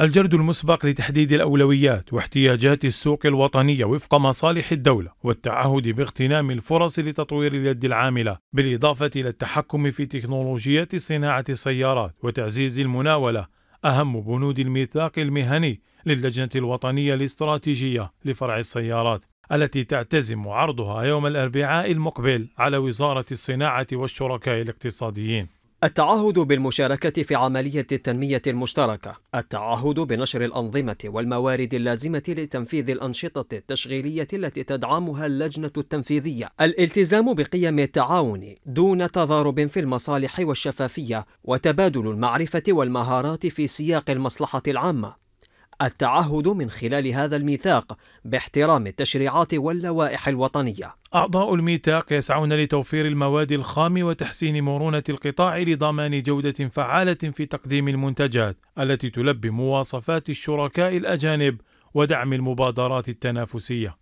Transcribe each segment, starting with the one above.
الجرد المسبق لتحديد الأولويات واحتياجات السوق الوطنية وفق مصالح الدولة والتعهد باغتنام الفرص لتطوير اليد العاملة بالإضافة إلى التحكم في تكنولوجيات صناعة السيارات وتعزيز المناولة أهم بنود الميثاق المهني للجنة الوطنية الاستراتيجية لفرع السيارات التي تعتزم عرضها يوم الأربعاء المقبل على وزارة الصناعة والشركاء الاقتصاديين التعهد بالمشاركة في عملية التنمية المشتركة، التعهد بنشر الأنظمة والموارد اللازمة لتنفيذ الأنشطة التشغيلية التي تدعمها اللجنة التنفيذية، الالتزام بقيم التعاون دون تضارب في المصالح والشفافية، وتبادل المعرفة والمهارات في سياق المصلحة العامة، التعهد من خلال هذا الميثاق باحترام التشريعات واللوائح الوطنيه. أعضاء الميثاق يسعون لتوفير المواد الخام وتحسين مرونة القطاع لضمان جودة فعالة في تقديم المنتجات التي تلبي مواصفات الشركاء الأجانب ودعم المبادرات التنافسيه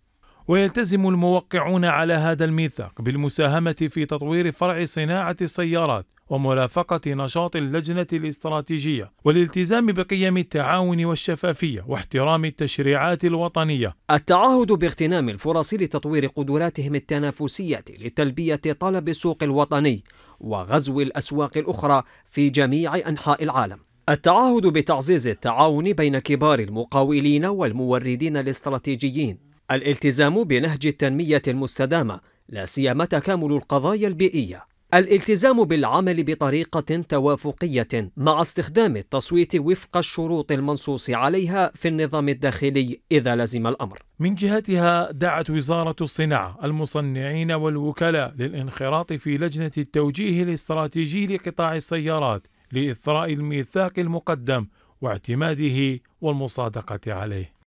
ويلتزم الموقعون على هذا الميثاق بالمساهمة في تطوير فرع صناعة السيارات ومرافقة نشاط اللجنة الاستراتيجية والالتزام بقيم التعاون والشفافية واحترام التشريعات الوطنية. التعهد باغتنام الفرص لتطوير قدراتهم التنافسية لتلبية طلب السوق الوطني وغزو الأسواق الأخرى في جميع أنحاء العالم. التعهد بتعزيز التعاون بين كبار المقاولين والموردين الاستراتيجيين الالتزام بنهج التنمية المستدامة لا سيما تكامل القضايا البيئية الالتزام بالعمل بطريقة توافقية مع استخدام التصويت وفق الشروط المنصوص عليها في النظام الداخلي إذا لزم الأمر. من جهتها دعت وزارة الصناعة المصنعين والوكلاء للانخراط في لجنة التوجيه الاستراتيجي لقطاع السيارات لإثراء الميثاق المقدم واعتماده والمصادقة عليه.